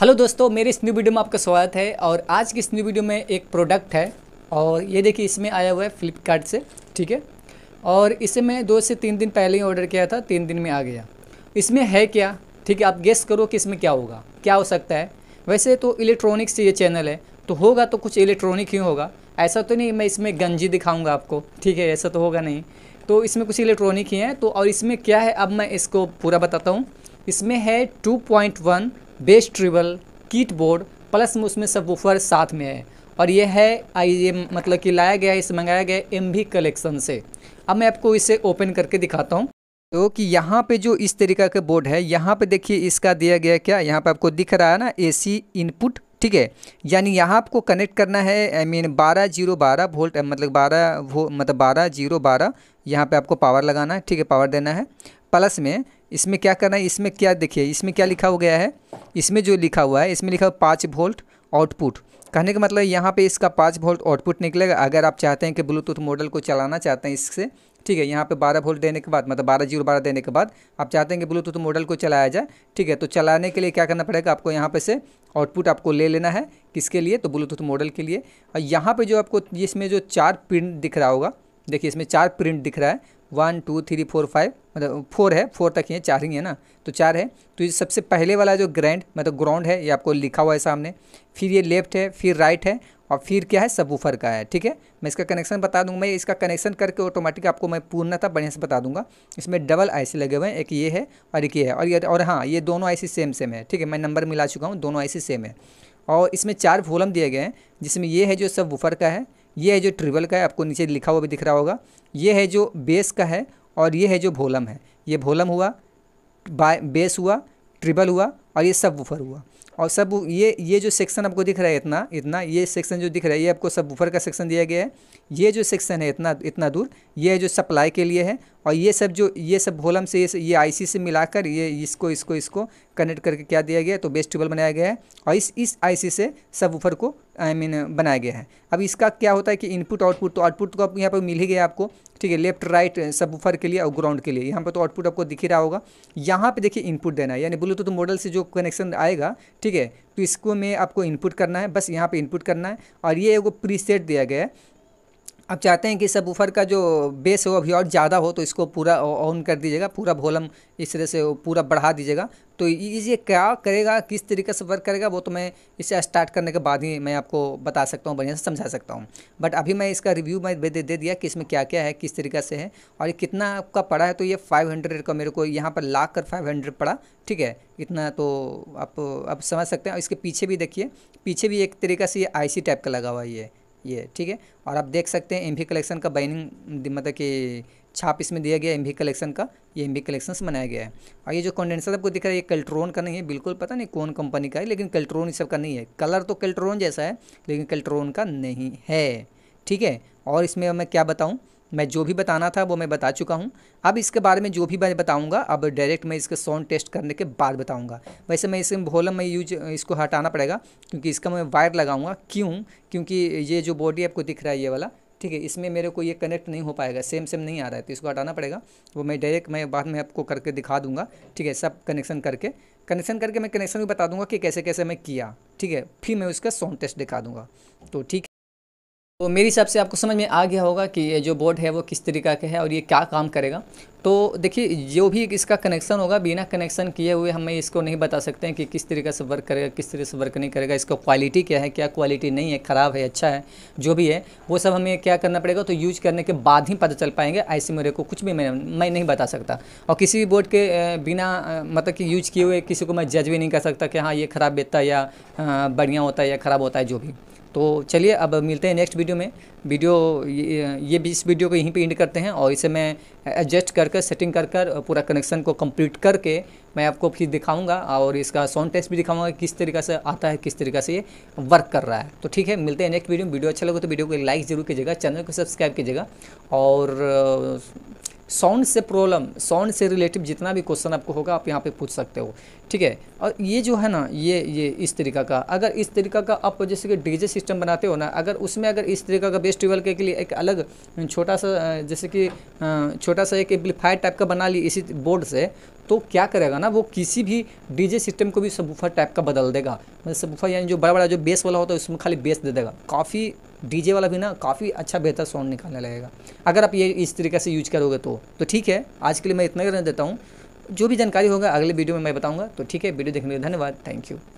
hello दोस्तों मेरे इस न्यू वीडियो में आपका स्वागत है और आज की इस न्यू वीडियो में एक प्रोडक्ट है और ये देखिए इसमें आया हुआ है फ्लिपकार्ट से ठीक है और इसे मैं दो से तीन दिन पहले ही ऑर्डर किया था तीन दिन में आ गया इसमें है क्या ठीक है आप गेस करो कि इसमें क्या होगा क्या हो सकता है वैसे तो इलेक्ट्रॉनिक्स से ये चैनल है तो होगा तो कुछ इलेक्ट्रॉनिक ही होगा ऐसा तो नहीं मैं इसमें गंजी दिखाऊँगा आपको ठीक है ऐसा तो होगा नहीं तो इसमें कुछ इलेक्ट्रॉनिक ही है तो और इसमें क्या है अब मैं इसको पूरा बताता हूँ इसमें है 2.1 बेस्ट ट्रिबल कीट बोर्ड प्लस उसमें सब वूफर साथ में है और ये है आई ये मतलब कि लाया गया इसे मंगाया गया एम भी कलेक्शन से अब मैं आपको इसे ओपन करके दिखाता हूँ तो कि यहाँ पे जो इस तरीका का बोर्ड है यहाँ पे देखिए इसका दिया गया क्या यहाँ पे आपको दिख रहा है ना एसी इनपुट ठीक है यानी यहाँ आपको कनेक्ट करना है आई मीन बारह जीरो बारह वोल्ट मतलब बारह वो मतलब बारह जीरो बारह यहाँ पर आपको पावर लगाना है ठीक है पावर देना है प्लस में इसमें क्या करना है इसमें क्या देखिए इसमें क्या लिखा हो गया है इसमें जो लिखा हुआ है इसमें लिखा हुआ पाँच वोल्ट आउटपुट कहने का मतलब यहाँ पे इसका पाँच वोल्ट आउटपुट निकलेगा अगर आप चाहते हैं कि ब्लूटूथ मॉडल को चलाना चाहते हैं इससे ठीक है यहाँ पे बारह वोल्ट देने के बाद मतलब बारह जीरो बारह देने के बाद आप चाहते हैं कि ब्लूटूथ मॉडल को चलाया जाए ठीक है तो चलाने के लिए क्या करना पड़ेगा आपको यहाँ पे से आउटपुट आपको ले लेना है किसके लिए तो ब्लूटूथ मॉडल के लिए और यहाँ पर जो आपको इसमें जो चार प्रिंट दिख रहा होगा देखिए इसमें चार प्रिंट दिख रहा है one two three four five मतलब फोर है फोर तक ये चार ही है ना तो चार है तो ये सबसे पहले वाला जो ग्रैंड मतलब ग्राउंड है ये आपको लिखा हुआ है सामने फिर ये लेफ्ट है फिर राइट है और फिर क्या है सबवूफर का है ठीक है मैं इसका कनेक्शन बता दूंगा मैं इसका कनेक्शन करके ऑटोमेटिक आपको मैं पूर्णतः बढ़िया से बता दूंगा इसमें डबल आईसी लगे हुए हैं एक ये है और एक ये है और ये और हाँ ये दोनों आईसी सेम सेम है ठीक है मैं नंबर मिला चुका हूँ दोनों आईसी सेम है और इसमें चार वॉलम दिए गए हैं जिसमें ये है जो सब वूफर का है ये है जो ट्रिबल का है आपको नीचे लिखा हुआ भी दिख रहा होगा ये है जो बेस का है और ये है जो भोलम है ये भोलम हुआ बेस हुआ ट्रिबल हुआ और ये सब वूफर हुआ और सब ये ये जो सेक्शन आपको दिख रहा है इतना इतना ये सेक्शन जो दिख रहा है ये आपको सब वूफर का सेक्शन दिया गया है ये जो सेक्शन है इतना इतना दूर ये जो सप्लाई के लिए है और ये सब जो ये सब होलम से ये आईसी से मिलाकर ये इसको इसको इसको कनेक्ट करके क्या दिया गया तो बेस्ट ट्यूबल बनाया गया है और इस इस आईसी से सब वूफर को आई I मीन mean, बनाया गया है अब इसका क्या होता है कि इनपुट आउटपुट तो आउटपुट तो आप यहाँ पर मिल ही गया आपको ठीक है लेफ्ट राइट सब वूफर के लिए और ग्राउंड के लिए यहाँ पर तो आउटपुट आपको दिख ही रहा होगा यहाँ पर देखिए इनपुट देना है यानी ब्लूटूथ मॉडल से जो कनेक्शन आएगा ठीक है तो इसको में आपको इनपुट करना है बस यहाँ पे इनपुट करना है और ये प्री प्रीसेट दिया गया है आप चाहते हैं कि सब ऊपर का जो बेस हो अभी और ज़्यादा हो तो इसको पूरा ऑन कर दीजिएगा पूरा वॉलम इस तरह से पूरा बढ़ा दीजिएगा तो ये क्या करेगा किस तरीके से वर्क करेगा वो तो मैं इसे स्टार्ट करने के बाद ही मैं आपको बता सकता हूँ बढ़िया से समझा सकता हूँ बट अभी मैं इसका रिव्यू मैं दे, दे दिया कि इसमें क्या क्या है किस तरीके से है और ये कितना आपका पड़ा है तो ये फाइव हंड्रेड का मेरे को यहाँ पर लाख कर फाइव हंड्रेड पड़ा ठीक है इतना तो आप आप समझ सकते हैं और इसके पीछे भी देखिए पीछे भी एक तरीका से ये सी टाइप का लगा हुआ है ये ये ठीक है और आप देख सकते हैं एम कलेक्शन का बाइनिंग मतलब कि छाप इसमें दिया गया एम कलेक्शन का ये एम कलेक्शन बनाया गया है और ये जो कंडेंसर आपको दिख रहा है ये कल्ट्रोन का नहीं है बिल्कुल पता नहीं कौन कंपनी का है लेकिन कल्ट्रोन इस सब का नहीं है कलर तो कल्ट्रोन जैसा है लेकिन कल्ट्रोन का नहीं है ठीक है और इसमें मैं क्या बताऊँ मैं जो भी बताना था वो मैं बता चुका हूँ अब इसके बारे में जो भी मैं बताऊँगा अब डायरेक्ट मैं इसके साउंड टेस्ट करने के बाद बताऊँगा वैसे मैं इसे भोलम में यूज इसको हटाना पड़ेगा क्योंकि इसका मैं वायर लगाऊँगा क्यों क्योंकि ये जो बॉडी आपको दिख रहा है ये वाला ठीक है इसमें मेरे को ये कनेक्ट नहीं हो पाएगा सेम सेम नहीं आ रहा है तो इसको हटाना पड़ेगा वो मैं डायरेक्ट मैं बाद में आपको करके दिखा दूंगा ठीक है सब कनेक्शन करके कनेक्शन करके मैं कनेक्शन भी बता दूंगा कि कैसे कैसे मैं किया ठीक है फिर मैं उसका साउंड टेस्ट दिखा दूंगा तो ठीक है तो मेरे हिसाब से आपको समझ में आ गया होगा कि ये जो बोर्ड है वो किस तरीका का है और ये क्या काम करेगा तो देखिए जो भी इसका कनेक्शन होगा बिना कनेक्शन किए हुए हमें इसको नहीं बता सकते हैं कि किस तरीके से वर्क करेगा किस तरीके से वर्क नहीं करेगा इसका क्वालिटी क्या है क्या क्वालिटी नहीं है ख़राब है अच्छा है जो भी है वो सब हमें क्या करना पड़ेगा तो यूज़ करने के बाद ही पता चल पाएंगे ऐसे मेरे को कुछ भी मैं मैं नहीं बता सकता और किसी भी बोर्ड के बिना मतलब कि यूज़ किए हुए किसी को मैं जज भी नहीं कर सकता कि हाँ ये ख़राब बेचता है या बढ़िया होता है या ख़राब होता है जो भी तो चलिए अब मिलते हैं नेक्स्ट वीडियो में वीडियो ये, इस वीडियो को यहीं पर एंड करते हैं और इसे मैं एडजस्ट कर कर सेटिंग कर कर पूरा कनेक्शन को कंप्लीट करके मैं आपको फिर दिखाऊंगा और इसका साउंड टेस्ट भी दिखाऊंगा किस तरीका से आता है किस तरीका से ये वर्क कर रहा है तो ठीक है मिलते हैं नेक्स्ट वीडियो में वीडियो अच्छा लगे तो वीडियो को लाइक जरूर कीजिएगा चैनल को सब्सक्राइब कीजिएगा और साउंड से प्रॉब्लम साउंड से रिलेटिव जितना भी क्वेश्चन आपको होगा आप यहाँ पे पूछ सकते हो ठीक है और ये जो है ना ये ये इस तरीका का अगर इस तरीका का आप जैसे कि डीजे सिस्टम बनाते हो ना अगर उसमें अगर इस तरीका का बेस्ट ट्यूबवेल के लिए एक अलग छोटा सा जैसे कि छोटा सा एक एम्पलीफायर टाइप का बना ली इसी बोर्ड से तो क्या करेगा ना वो किसी भी डीजे सिस्टम को भी सबूफा टाइप का बदल देगा मतलब सबूफा यानी जो बड़ा बड़ा जो बेस वाला होता है उसमें खाली बेस दे देगा काफ़ी डीजे वाला भी ना काफ़ी अच्छा बेहतर साउंड निकालने लगेगा अगर आप ये इस तरीके से यूज करोगे तो तो ठीक है आज के लिए मैं इतना ही रहने देता हूँ जो भी जानकारी होगा अगले वीडियो में मैं बताऊँगा तो ठीक है वीडियो देखने के लिए धन्यवाद थैंक यू